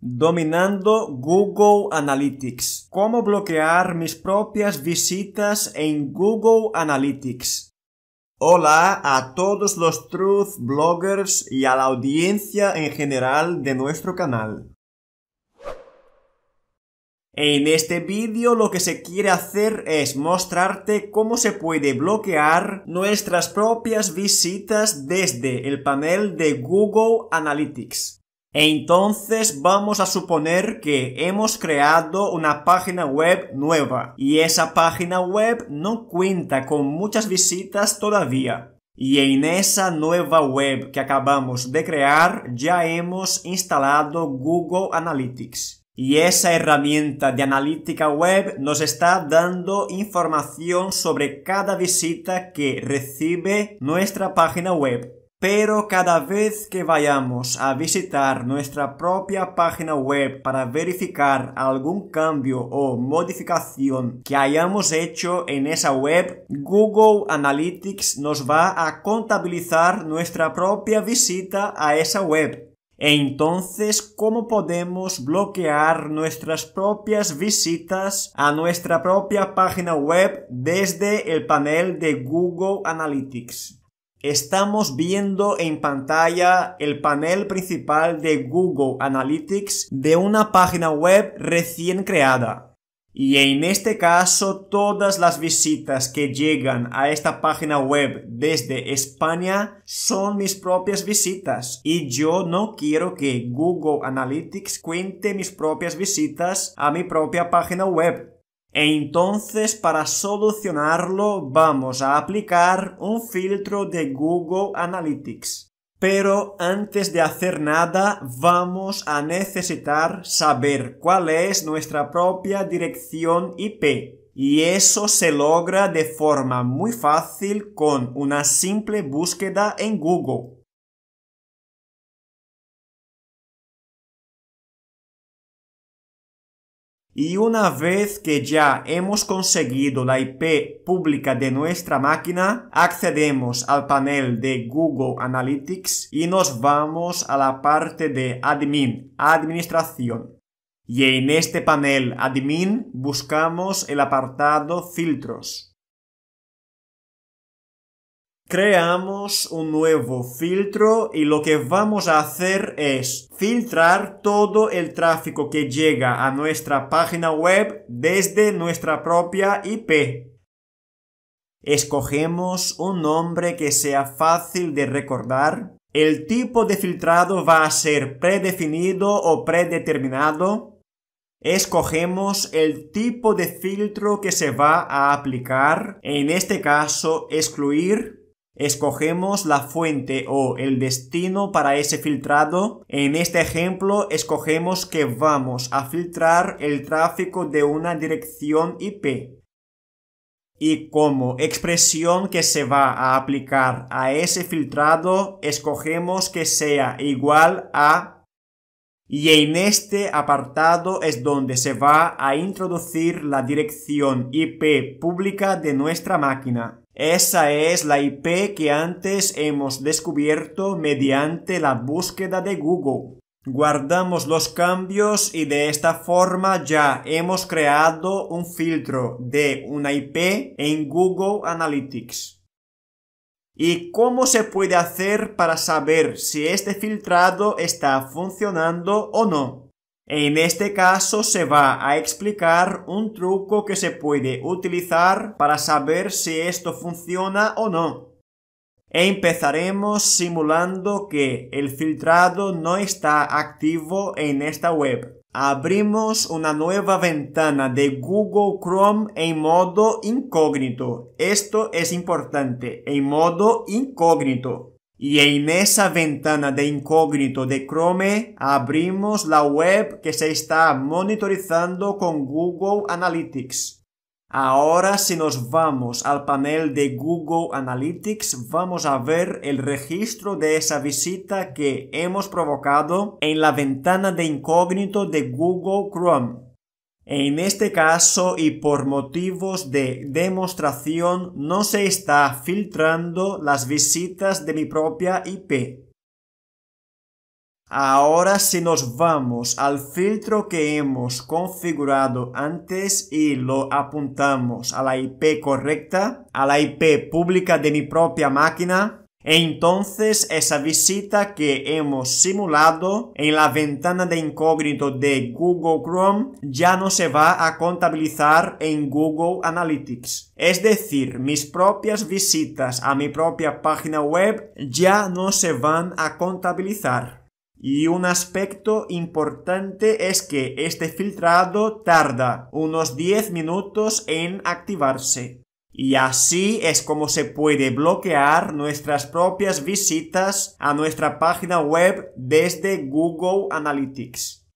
Dominando Google Analytics. ¿Cómo bloquear mis propias visitas en Google Analytics? Hola a todos los truth bloggers y a la audiencia en general de nuestro canal. En este vídeo lo que se quiere hacer es mostrarte cómo se puede bloquear nuestras propias visitas desde el panel de Google Analytics. Entonces vamos a suponer que hemos creado una página web nueva y esa página web no cuenta con muchas visitas todavía. Y en esa nueva web que acabamos de crear ya hemos instalado Google Analytics. Y esa herramienta de analítica web nos está dando información sobre cada visita que recibe nuestra página web. Pero cada vez que vayamos a visitar nuestra propia página web para verificar algún cambio o modificación que hayamos hecho en esa web, Google Analytics nos va a contabilizar nuestra propia visita a esa web. Entonces, ¿cómo podemos bloquear nuestras propias visitas a nuestra propia página web desde el panel de Google Analytics? Estamos viendo en pantalla el panel principal de Google Analytics de una página web recién creada. Y en este caso, todas las visitas que llegan a esta página web desde España son mis propias visitas. Y yo no quiero que Google Analytics cuente mis propias visitas a mi propia página web. E entonces para solucionarlo vamos a aplicar un filtro de Google Analytics. Pero antes de hacer nada vamos a necesitar saber cuál es nuestra propia dirección IP. Y eso se logra de forma muy fácil con una simple búsqueda en Google. Y una vez que ya hemos conseguido la IP pública de nuestra máquina, accedemos al panel de Google Analytics y nos vamos a la parte de Admin, Administración. Y en este panel Admin buscamos el apartado Filtros creamos un nuevo filtro y lo que vamos a hacer es filtrar todo el tráfico que llega a nuestra página web desde nuestra propia IP. Escogemos un nombre que sea fácil de recordar. El tipo de filtrado va a ser predefinido o predeterminado. Escogemos el tipo de filtro que se va a aplicar, en este caso excluir, Escogemos la fuente o el destino para ese filtrado. En este ejemplo, escogemos que vamos a filtrar el tráfico de una dirección IP. Y como expresión que se va a aplicar a ese filtrado, escogemos que sea igual a y en este apartado es donde se va a introducir la dirección IP pública de nuestra máquina. Esa es la IP que antes hemos descubierto mediante la búsqueda de Google. Guardamos los cambios y de esta forma ya hemos creado un filtro de una IP en Google Analytics. ¿Y cómo se puede hacer para saber si este filtrado está funcionando o no? En este caso se va a explicar un truco que se puede utilizar para saber si esto funciona o no. Empezaremos simulando que el filtrado no está activo en esta web. Abrimos una nueva ventana de Google Chrome en modo incógnito. Esto es importante, en modo incógnito. Y en esa ventana de incógnito de Chrome abrimos la web que se está monitorizando con Google Analytics. Ahora si nos vamos al panel de Google Analytics vamos a ver el registro de esa visita que hemos provocado en la ventana de incógnito de Google Chrome. En este caso y por motivos de demostración no se está filtrando las visitas de mi propia IP. Ahora si nos vamos al filtro que hemos configurado antes y lo apuntamos a la IP correcta, a la IP pública de mi propia máquina, entonces, esa visita que hemos simulado en la ventana de incógnito de Google Chrome ya no se va a contabilizar en Google Analytics. Es decir, mis propias visitas a mi propia página web ya no se van a contabilizar. Y un aspecto importante es que este filtrado tarda unos 10 minutos en activarse. Y así es como se puede bloquear nuestras propias visitas a nuestra página web desde Google Analytics.